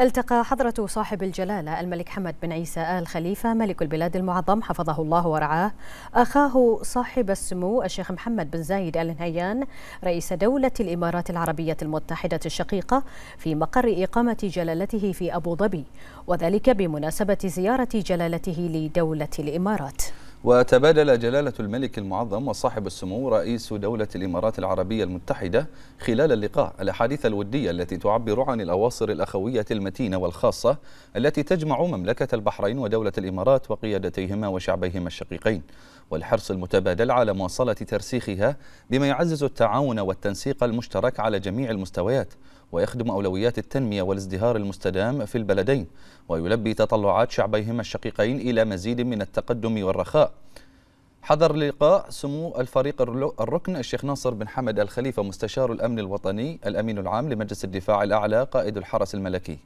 التقى حضرة صاحب الجلالة الملك حمد بن عيسى آل خليفة ملك البلاد المعظم حفظه الله ورعاه أخاه صاحب السمو الشيخ محمد بن زايد آل نهيان رئيس دولة الإمارات العربية المتحدة الشقيقة في مقر إقامة جلالته في أبو ظبي وذلك بمناسبة زيارة جلالته لدولة الإمارات وتبادل جلالة الملك المعظم وصاحب السمو رئيس دولة الإمارات العربية المتحدة خلال اللقاء الأحاديث الودية التي تعبر عن الأواصر الأخوية المتينة والخاصة التي تجمع مملكة البحرين ودولة الإمارات وقيادتيهما وشعبيهما الشقيقين والحرص المتبادل على مواصلة ترسيخها بما يعزز التعاون والتنسيق المشترك على جميع المستويات ويخدم أولويات التنمية والازدهار المستدام في البلدين ويلبي تطلعات شعبيهما الشقيقين إلى مزيد من التقدم والرخاء حضر لقاء سمو الفريق الركن الشيخ ناصر بن حمد الخليفة مستشار الأمن الوطني الأمين العام لمجلس الدفاع الأعلى قائد الحرس الملكي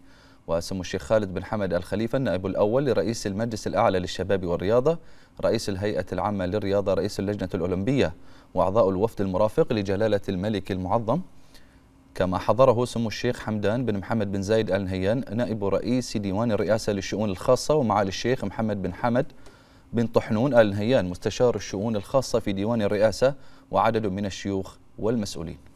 وسمو الشيخ خالد بن حمد الخليفة النائب الأول لرئيس المجلس الأعلى للشباب والرياضة رئيس الهيئة العامة للرياضة رئيس اللجنة الأولمبية وأعضاء الوفد المرافق لجلالة الملك المعظم كما حضره سمو الشيخ حمدان بن محمد بن زايد آل نهيان نائب رئيس ديوان الرئاسة للشؤون الخاصة ومعالي الشيخ محمد بن حمد بن طحنون آل نهيان مستشار الشؤون الخاصة في ديوان الرئاسة وعدد من الشيوخ والمسؤولين